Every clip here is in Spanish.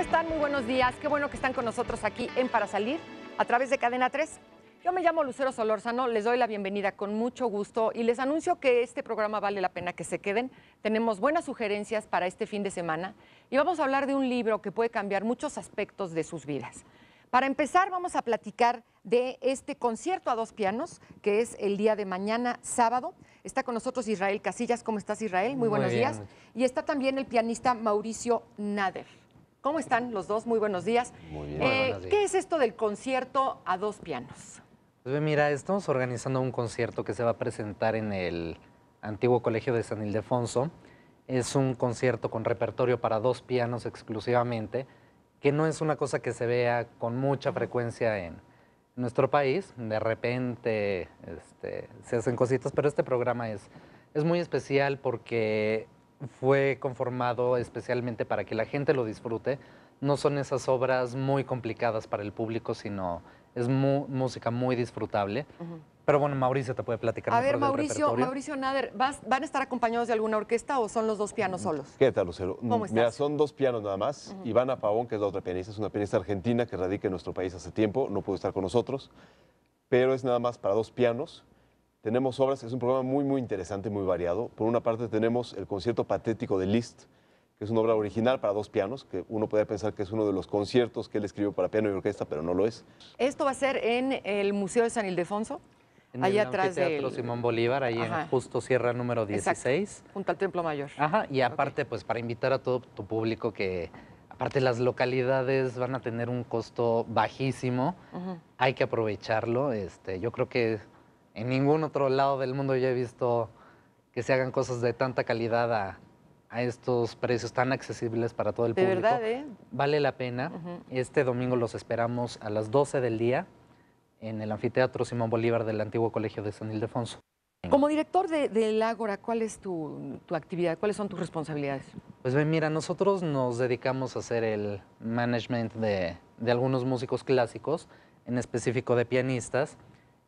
¿Cómo están? Muy buenos días. Qué bueno que están con nosotros aquí en Para Salir a través de Cadena 3. Yo me llamo Lucero Solórzano, les doy la bienvenida con mucho gusto y les anuncio que este programa vale la pena que se queden. Tenemos buenas sugerencias para este fin de semana y vamos a hablar de un libro que puede cambiar muchos aspectos de sus vidas. Para empezar, vamos a platicar de este concierto a dos pianos, que es el día de mañana, sábado. Está con nosotros Israel Casillas. ¿Cómo estás, Israel? Muy, buenos días. Y está también el pianista Mauricio Nader. ¿Cómo están los dos? Eh, muy buenos días. ¿Qué es esto del concierto a dos pianos? Pues mira, estamos organizando un concierto que se va a presentar en el antiguo Colegio de San Ildefonso. Es un concierto con repertorio para dos pianos exclusivamente, que no es una cosa que se vea con mucha frecuencia en nuestro país. De repente este, se hacen cositas, pero este programa es, es muy especial porque fue conformado especialmente para que la gente lo disfrute. No son esas obras muy complicadas para el público, sino es música muy disfrutable. Pero bueno, Mauricio te puede platicar. A ver, Mauricio, Mauricio Nader, ¿van a estar acompañados de alguna orquesta o son los dos pianos solos? ¿Qué tal, Lucero? ¿Cómo Mira, son dos pianos nada más. y van Ivana Pavón, que es la otra pianista, es una pianista argentina que radica en nuestro país hace tiempo, no pudo estar con nosotros, pero es nada más para dos pianos tenemos obras, es un programa muy, muy interesante, muy variado. Por una parte tenemos el concierto patético de Liszt, que es una obra original para dos pianos, que uno puede pensar que es uno de los conciertos que él escribió para piano y orquesta, pero no lo es. ¿Esto va a ser en el Museo de San Ildefonso? En allá el atrás del Simón Bolívar, ahí en justo Sierra número 16. Exacto. Junto al Templo Mayor. y aparte, pues para invitar a todo tu público que, aparte las localidades van a tener un costo bajísimo, hay que aprovecharlo, este, yo creo que en ningún otro lado del mundo yo he visto que se hagan cosas de tanta calidad a, estos precios tan accesibles para todo el de Verdad, ¿eh? Vale la pena. Este domingo los esperamos a las 12 del día en el anfiteatro Simón Bolívar del antiguo Colegio de San Ildefonso. Como director del Ágora, ¿cuál es tu, actividad? ¿Cuáles son tus responsabilidades? Pues bien, mira, nosotros nos dedicamos a hacer el management de algunos músicos clásicos, en específico de pianistas.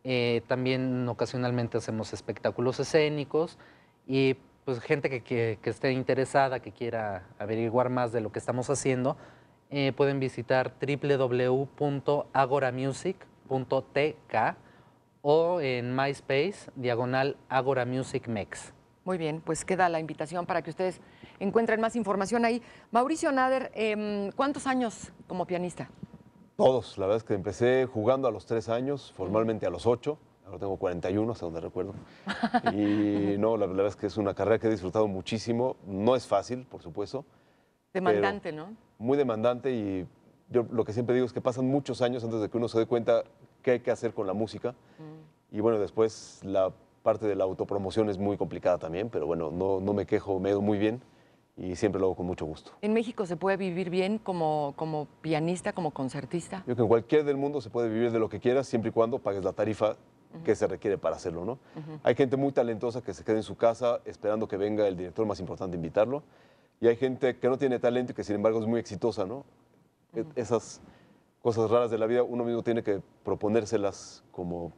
Eh, también ocasionalmente hacemos espectáculos escénicos y pues gente que, esté interesada, que quiera averiguar más de lo que estamos haciendo, eh, pueden visitar www.agoramusic.tk o en MySpace, diagonal Agora Music Mex. Muy bien, pues queda la invitación para que ustedes encuentren más información ahí. Mauricio Nader, em, ¿cuántos años como pianista? Todos, la verdad es que empecé jugando a los tres años, formalmente a los ocho. Ahora tengo 41, hasta donde recuerdo. Y no, la, verdad es que es una carrera que he disfrutado muchísimo. No es fácil, por supuesto. Demandante, ¿no? Muy demandante y yo lo que siempre digo es que pasan muchos años antes de que uno se dé cuenta qué hay que hacer con la música. Mm. Y bueno, después la parte de la autopromoción es muy complicada también, pero bueno, no, me quejo, me he muy bien y siempre lo hago con mucho gusto. ¿En México se puede vivir bien como, como pianista, como concertista? Yo creo que en cualquier del mundo se puede vivir de lo que quieras, siempre y cuando pagues la tarifa que se requiere para hacerlo, ¿no? Hay gente muy talentosa que se queda en su casa esperando que venga el director más importante a invitarlo, y hay gente que no tiene talento y que sin embargo es muy exitosa, ¿no? E, esas cosas raras de la vida uno mismo tiene que proponérselas como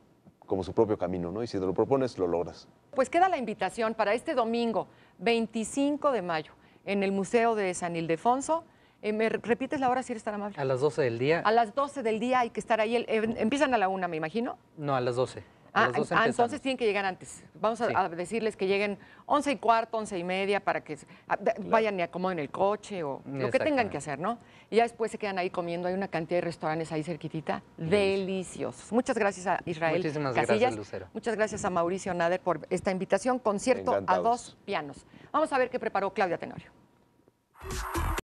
como su propio camino, ¿no? Y si te lo propones, lo logras. Pues queda la invitación para este domingo, 25 de mayo, en el Museo de San Ildefonso. Eh, ¿Me repites la hora si eres tan amable? A las 12 del día. A las 12 del día hay que estar ahí. Em, ¿Empiezan a la una, me imagino? No, a las 12. Ah, ah, entonces tienen que llegar antes. Vamos a, decirles que lleguen once y cuarto, once y media, para que ah, vayan y acomoden el coche o lo que tengan que hacer, ¿no? Y ya después se quedan ahí comiendo. Hay una cantidad de restaurantes ahí cerquitita, deliciosos. Muchas gracias a Israel Muchísimas gracias, Lucero. Muchas gracias a Mauricio Nader por esta invitación. Concierto a dos pianos. Vamos a ver qué preparó Claudia Tenorio.